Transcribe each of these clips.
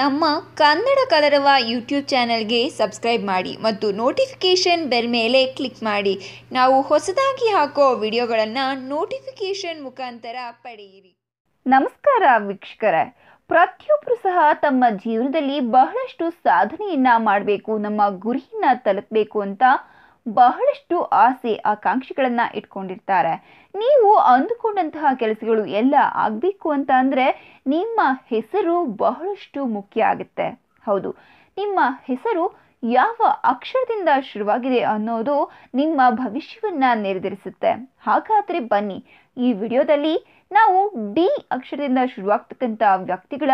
ನಮ್ಮ ಕನ್ನಡ ಕಲರವ ಯೂಟ್ಯೂಬ್ ಚಾನಲ್ಗೆ ಸಬ್ಸ್ಕ್ರೈಬ್ ಮಾಡಿ ಮತ್ತು ನೋಟಿಫಿಕೇಷನ್ ಬೆಲ್ ಮೇಲೆ ಕ್ಲಿಕ್ ಮಾಡಿ ನಾವು ಹೊಸದಾಗಿ ಹಾಕೋ ವಿಡಿಯೋಗಳನ್ನು ನೋಟಿಫಿಕೇಷನ್ ಮುಖಾಂತರ ಪಡೆಯಿರಿ ನಮಸ್ಕಾರ ವೀಕ್ಷಕರೇ ಪ್ರತಿಯೊಬ್ಬರು ಸಹ ತಮ್ಮ ಜೀವನದಲ್ಲಿ ಬಹಳಷ್ಟು ಸಾಧನೆಯನ್ನು ಮಾಡಬೇಕು ನಮ್ಮ ಗುರಿಯನ್ನು ತಲುಪಬೇಕು ಅಂತ ಬಹಳಷ್ಟು ಆಸೆ ಆಕಾಂಕ್ಷೆಗಳನ್ನು ಇಟ್ಕೊಂಡಿರ್ತಾರೆ ನೀವು ಅಂದುಕೊಂಡಂತಹ ಕೆಲಸಗಳು ಎಲ್ಲ ಆಗಬೇಕು ಅಂತ ಅಂದರೆ ನಿಮ್ಮ ಹೆಸರು ಬಹಳಷ್ಟು ಮುಖ್ಯ ಆಗುತ್ತೆ ಹೌದು ನಿಮ್ಮ ಹೆಸರು ಯಾವ ಅಕ್ಷರದಿಂದ ಶುರುವಾಗಿದೆ ಅನ್ನೋದು ನಿಮ್ಮ ಭವಿಷ್ಯವನ್ನು ನಿರ್ಧರಿಸುತ್ತೆ ಹಾಗಾದರೆ ಬನ್ನಿ ಈ ವಿಡಿಯೋದಲ್ಲಿ ನಾವು ಡಿ ಅಕ್ಷರದಿಂದ ಶುರುವಾಗ್ತಕ್ಕಂಥ ವ್ಯಕ್ತಿಗಳ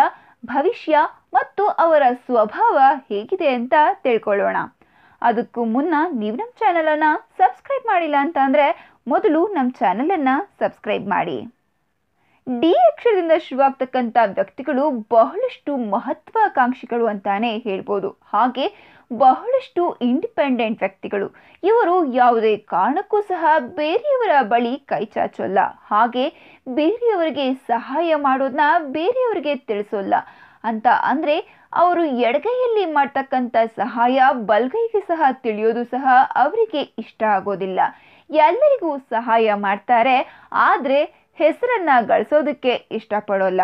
ಭವಿಷ್ಯ ಮತ್ತು ಅವರ ಸ್ವಭಾವ ಹೇಗಿದೆ ಅಂತ ತಿಳ್ಕೊಳ್ಳೋಣ ಅದಕ್ಕೂ ಮುನ್ನ ನೀವು ನಮ್ಮ ಚಾನಲನ್ನು ಸಬ್ಸ್ಕ್ರೈಬ್ ಮಾಡಿಲ್ಲ ಅಂತ ಮೊದಲು ನಮ್ಮ ಚಾನಲನ್ನು ಸಬ್ಸ್ಕ್ರೈಬ್ ಮಾಡಿ ಡಿ ಅಕ್ಷರದಿಂದ ಶುರುವಾಗ್ತಕ್ಕಂಥ ವ್ಯಕ್ತಿಗಳು ಬಹಳಷ್ಟು ಮಹತ್ವಾಕಾಂಕ್ಷಿಗಳು ಅಂತಾನೆ ಹೇಳ್ಬೋದು ಹಾಗೆ ಬಹಳಷ್ಟು ಇಂಡಿಪೆಂಡೆಂಟ್ ವ್ಯಕ್ತಿಗಳು ಇವರು ಯಾವುದೇ ಕಾರಣಕ್ಕೂ ಸಹ ಬೇರೆಯವರ ಬಳಿ ಚಾಚೋಲ್ಲ ಹಾಗೆ ಬೇರೆಯವರಿಗೆ ಸಹಾಯ ಮಾಡೋದನ್ನ ಬೇರೆಯವರಿಗೆ ತಿಳಿಸೋಲ್ಲ ಅಂತ ಅಂದರೆ ಅವರು ಎಡಗೈಯಲ್ಲಿ ಮಾಡ್ತಕ್ಕಂಥ ಸಹಾಯ ಬಲಗೈಗೆ ಸಹ ತಿಳಿಯೋದು ಸಹ ಅವರಿಗೆ ಇಷ್ಟ ಆಗೋದಿಲ್ಲ ಎಲ್ಲರಿಗೂ ಸಹಾಯ ಮಾಡ್ತಾರೆ ಆದರೆ ಹೆಸರನ್ನ ಗಳಿಸೋದಕ್ಕೆ ಇಷ್ಟಪಡೋಲ್ಲ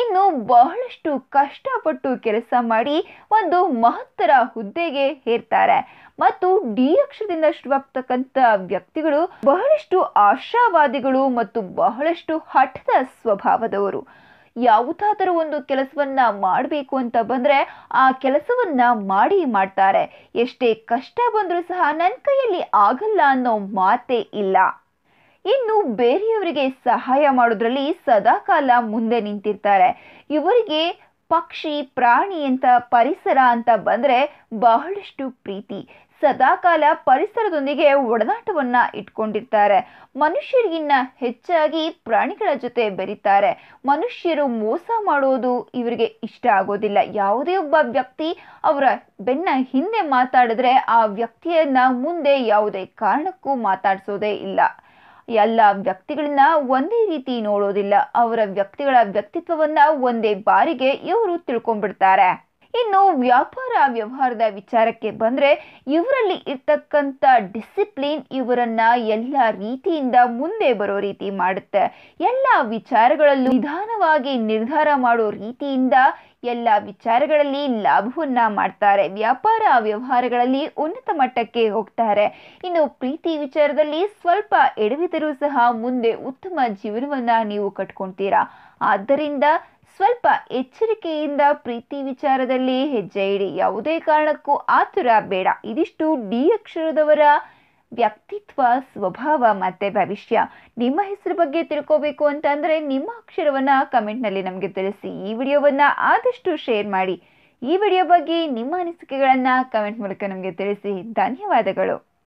ಇನ್ನು ಬಹಳಷ್ಟು ಕಷ್ಟಪಟ್ಟು ಕೆಲಸ ಮಾಡಿ ಒಂದು ಮಹತ್ತರ ಹುದ್ದೆಗೆ ಹೇರ್ತಾರೆ ಮತ್ತು ಡಿ ಅಕ್ಷರದಿಂದ ಶುರುವಾಗ್ತಕ್ಕಂಥ ವ್ಯಕ್ತಿಗಳು ಬಹಳಷ್ಟು ಆಶಾವಾದಿಗಳು ಮತ್ತು ಬಹಳಷ್ಟು ಹಠದ ಸ್ವಭಾವದವರು ಯಾವುದಾದರೂ ಒಂದು ಕೆಲಸವನ್ನ ಮಾಡಬೇಕು ಅಂತ ಬಂದ್ರೆ ಆ ಕೆಲಸವನ್ನ ಮಾಡಿ ಮಾಡ್ತಾರೆ ಎಷ್ಟೇ ಕಷ್ಟ ಬಂದರೂ ಸಹ ನನ್ನ ಕೈಯಲ್ಲಿ ಆಗಲ್ಲ ಅನ್ನೋ ಮಾತೇ ಇಲ್ಲ ಇನ್ನು ಬೇರೆಯವರಿಗೆ ಸಹಾಯ ಮಾಡೋದ್ರಲ್ಲಿ ಸದಾಕಾಲ ಮುಂದೆ ನಿಂತಿರ್ತಾರೆ ಇವರಿಗೆ ಪಕ್ಷಿ ಪ್ರಾಣಿ ಅಂತ ಪರಿಸರ ಅಂತ ಬಂದರೆ ಬಹಳಷ್ಟು ಪ್ರೀತಿ ಸದಾಕಾಲ ಪರಿಸರದೊಂದಿಗೆ ಒಡನಾಟವನ್ನ ಇಟ್ಕೊಂಡಿರ್ತಾರೆ ಮನುಷ್ಯರಿಗಿನ್ನ ಹೆಚ್ಚಾಗಿ ಪ್ರಾಣಿಗಳ ಜೊತೆ ಬೆರೀತಾರೆ ಮನುಷ್ಯರು ಮೋಸ ಮಾಡೋದು ಇವರಿಗೆ ಇಷ್ಟ ಆಗೋದಿಲ್ಲ ಯಾವುದೇ ಒಬ್ಬ ವ್ಯಕ್ತಿ ಅವರ ಬೆನ್ನ ಹಿಂದೆ ಮಾತಾಡಿದ್ರೆ ಆ ವ್ಯಕ್ತಿಯನ್ನ ಮುಂದೆ ಯಾವುದೇ ಕಾರಣಕ್ಕೂ ಮಾತಾಡಿಸೋದೇ ಇಲ್ಲ ಎಲ್ಲ ವ್ಯಕ್ತಿಗಳನ್ನ ಒಂದೇ ರೀತಿ ನೋಡೋದಿಲ್ಲ ಅವರ ವ್ಯಕ್ತಿಗಳ ವ್ಯಕ್ತಿತ್ವವನ್ನ ಒಂದೇ ಬಾರಿಗೆ ಇವರು ತಿಳ್ಕೊಂಡ್ಬಿಡ್ತಾರೆ ಇನ್ನು ವ್ಯಾಪಾರ ವ್ಯವಹಾರದ ವಿಚಾರಕ್ಕೆ ಬಂದರೆ ಇವರಲ್ಲಿ ಇರ್ತಕ್ಕಂಥ ಡಿಸಿಪ್ಲಿನ್ ಇವರನ್ನ ಎಲ್ಲ ರೀತಿಯಿಂದ ಮುಂದೆ ಬರೋ ರೀತಿ ಮಾಡುತ್ತೆ ಎಲ್ಲ ವಿಚಾರಗಳಲ್ಲೂ ನಿಧಾನವಾಗಿ ನಿರ್ಧಾರ ಮಾಡೋ ರೀತಿಯಿಂದ ಎಲ್ಲ ವಿಚಾರಗಳಲ್ಲಿ ಲಾಭವನ್ನ ಮಾಡ್ತಾರೆ ವ್ಯಾಪಾರ ವ್ಯವಹಾರಗಳಲ್ಲಿ ಉನ್ನತ ಮಟ್ಟಕ್ಕೆ ಹೋಗ್ತಾರೆ ಇನ್ನು ಪ್ರೀತಿ ವಿಚಾರದಲ್ಲಿ ಸ್ವಲ್ಪ ಎಡವಿದರೂ ಸಹ ಮುಂದೆ ಉತ್ತಮ ಜೀವನವನ್ನ ನೀವು ಕಟ್ಕೊಳ್ತೀರಾ ಆದ್ದರಿಂದ ಸ್ವಲ್ಪ ಎಚ್ಚರಿಕೆಯಿಂದ ಪ್ರೀತಿ ವಿಚಾರದಲ್ಲಿ ಹೆಜ್ಜೆ ಇಡಿ ಯಾವುದೇ ಕಾರಣಕ್ಕೂ ಆತುರ ಬೇಡ ಇದಿಷ್ಟು ಡಿ ಅಕ್ಷರದವರ ವ್ಯಕ್ತಿತ್ವ ಸ್ವಭಾವ ಮತ್ತು ಭವಿಷ್ಯ ನಿಮ್ಮ ಹೆಸರು ಬಗ್ಗೆ ತಿಳ್ಕೋಬೇಕು ಅಂತ ಅಂದರೆ ನಿಮ್ಮ ಅಕ್ಷರವನ್ನು ಕಮೆಂಟ್ನಲ್ಲಿ ನಮಗೆ ತಿಳಿಸಿ ಈ ವಿಡಿಯೋವನ್ನು ಆದಷ್ಟು ಶೇರ್ ಮಾಡಿ ಈ ವಿಡಿಯೋ ಬಗ್ಗೆ ನಿಮ್ಮ ಅನಿಸಿಕೆಗಳನ್ನು ಕಮೆಂಟ್ ಮೂಲಕ ನಮಗೆ ತಿಳಿಸಿ ಧನ್ಯವಾದಗಳು